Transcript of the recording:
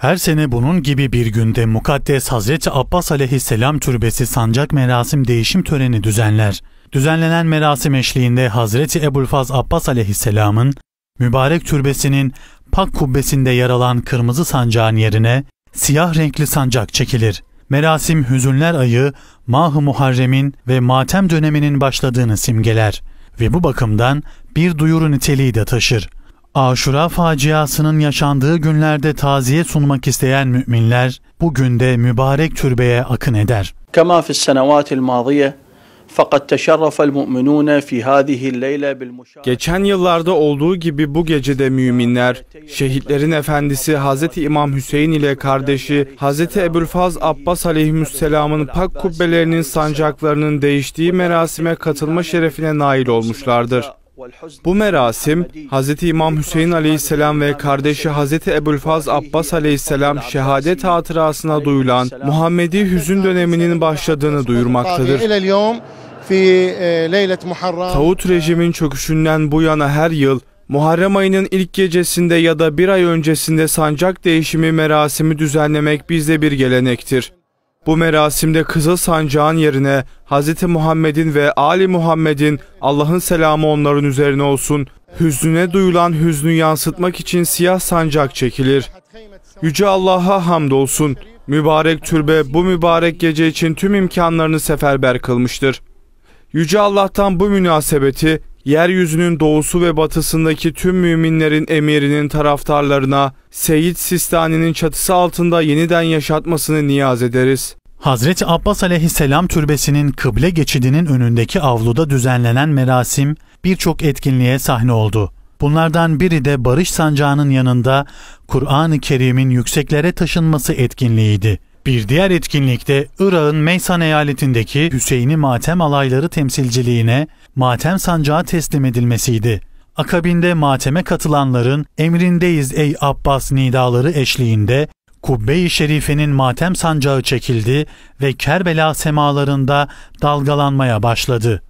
Her sene bunun gibi bir günde Mukaddes Hazreti Abbas aleyhisselam türbesi sancak merasim değişim töreni düzenler. Düzenlenen merasim eşliğinde Hazreti Ebu'l-Faz Abbas aleyhisselamın mübarek türbesinin pak kubbesinde yer alan kırmızı sancağın yerine siyah renkli sancak çekilir. Merasim hüzünler ayı, Mah-ı Muharrem'in ve matem döneminin başladığını simgeler ve bu bakımdan bir duyuru niteliği de taşır.'' Aşura faciasının yaşandığı günlerde taziye sunmak isteyen müminler bugün de mübarek türbeye akın eder. Kema fi's senevatil madiye Geçen yıllarda olduğu gibi bu gecede müminler, şehitlerin efendisi Hz. İmam Hüseyin ile kardeşi Hz. faz Abbas aleyhisselamın pak kubbelerinin sancaklarının değiştiği merasime katılma şerefine nail olmuşlardır. Bu merasim Hz. İmam Hüseyin aleyhisselam ve kardeşi Hz. Ebu'l-Faz Abbas aleyhisselam şehadet hatırasına duyulan Muhammedi hüzün döneminin başladığını duyurmaktadır. Tağut e, rejimin çöküşünden bu yana her yıl Muharrem ayının ilk gecesinde ya da bir ay öncesinde sancak değişimi merasimi düzenlemek bizde bir gelenektir. Bu merasimde Kızıl Sancağın yerine Hz. Muhammed'in ve Ali Muhammed'in Allah'ın selamı onların üzerine olsun. Hüznüne duyulan hüznü yansıtmak için siyah sancak çekilir. Yüce Allah'a hamdolsun. Mübarek türbe bu mübarek gece için tüm imkanlarını seferber kılmıştır. Yüce Allah'tan bu münasebeti yeryüzünün doğusu ve batısındaki tüm müminlerin emirinin taraftarlarına Seyit Sistani'nin çatısı altında yeniden yaşatmasını niyaz ederiz. Hazreti Abbas aleyhisselam türbesinin kıble geçidinin önündeki avluda düzenlenen merasim birçok etkinliğe sahne oldu. Bunlardan biri de barış sancağının yanında Kur'an-ı Kerim'in yükseklere taşınması etkinliğiydi. Bir diğer etkinlikte Irak'ın Meysan eyaletindeki Hüseyin'i Matem alayları temsilciliğine Matem sancağı teslim edilmesiydi. Akabinde mateme katılanların emrindeyiz ey Abbas nidaları eşliğinde Kubbe-i Şerife'nin matem sancağı çekildi ve Kerbela semalarında dalgalanmaya başladı.''